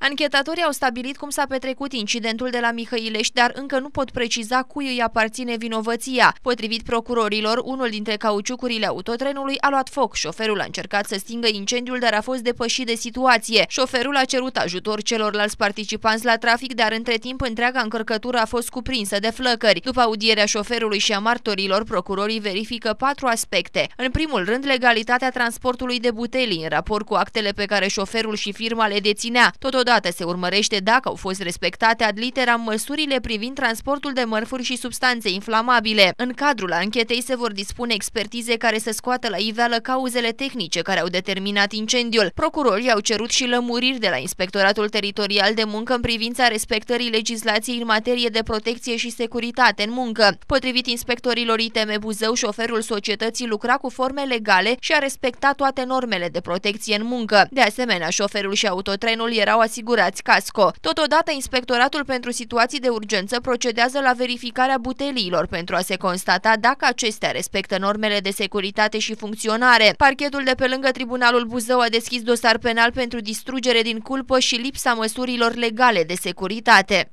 Anchetatorii au stabilit cum s-a petrecut incidentul de la Mihăilești, dar încă nu pot preciza cui îi aparține vinovăția. Potrivit procurorilor, unul dintre cauciucurile autotrenului a luat foc. Șoferul a încercat să stingă incendiul, dar a fost depășit de situație. Șoferul a cerut ajutor celorlalți participanți la trafic, dar între timp întreaga încărcătură a fost cuprinsă de flăcări. După audierea șoferului și a martorilor, procurorii verifică patru aspecte. În primul rând, legalitatea transportului de butelii în raport cu actele pe care șoferul și firma le deținea. Totodată Totodată se urmărește dacă au fost respectate ad literam măsurile privind transportul de mărfuri și substanțe inflamabile. În cadrul anchetei se vor dispune expertize care să scoată la iveală cauzele tehnice care au determinat incendiul. Procurorii au cerut și lămuriri de la Inspectoratul Teritorial de Muncă în privința respectării legislației în materie de protecție și securitate în muncă. Potrivit inspectorilor ITM Buzău, șoferul societății lucra cu forme legale și a respectat toate normele de protecție în muncă. De asemenea, șoferul și autotrenul erau asigurați asigurați casco. Totodată, Inspectoratul pentru Situații de Urgență procedează la verificarea buteliilor pentru a se constata dacă acestea respectă normele de securitate și funcționare. Parchetul de pe lângă Tribunalul Buzău a deschis dosar penal pentru distrugere din culpă și lipsa măsurilor legale de securitate.